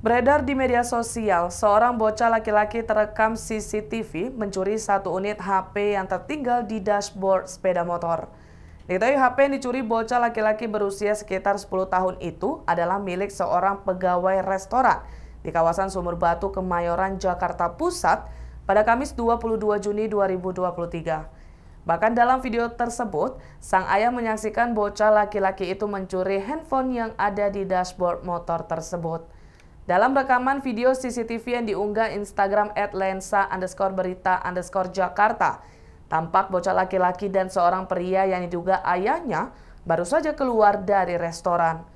Beredar di media sosial, seorang bocah laki-laki terekam CCTV mencuri satu unit HP yang tertinggal di dashboard sepeda motor. Diketahui HP yang dicuri bocah laki-laki berusia sekitar 10 tahun itu adalah milik seorang pegawai restoran di kawasan Sumur Batu, Kemayoran, Jakarta Pusat pada Kamis 22 Juni 2023. Bahkan dalam video tersebut, sang ayah menyaksikan bocah laki-laki itu mencuri handphone yang ada di dashboard motor tersebut. Dalam rekaman video CCTV yang diunggah Instagram @lensa underscore berita underscore Jakarta, tampak bocah laki-laki dan seorang pria yang diduga ayahnya baru saja keluar dari restoran.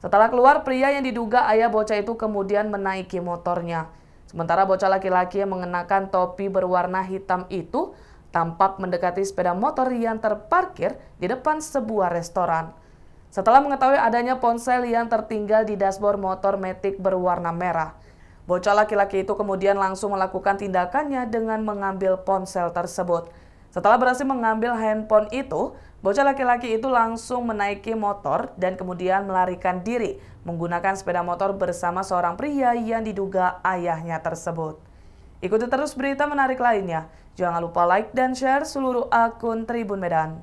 Setelah keluar, pria yang diduga ayah bocah itu kemudian menaiki motornya. Sementara bocah laki-laki yang mengenakan topi berwarna hitam itu tampak mendekati sepeda motor yang terparkir di depan sebuah restoran setelah mengetahui adanya ponsel yang tertinggal di dashboard motor Matic berwarna merah. Bocah laki-laki itu kemudian langsung melakukan tindakannya dengan mengambil ponsel tersebut. Setelah berhasil mengambil handphone itu, bocah laki-laki itu langsung menaiki motor dan kemudian melarikan diri menggunakan sepeda motor bersama seorang pria yang diduga ayahnya tersebut. Ikuti terus berita menarik lainnya. Jangan lupa like dan share seluruh akun Tribun Medan.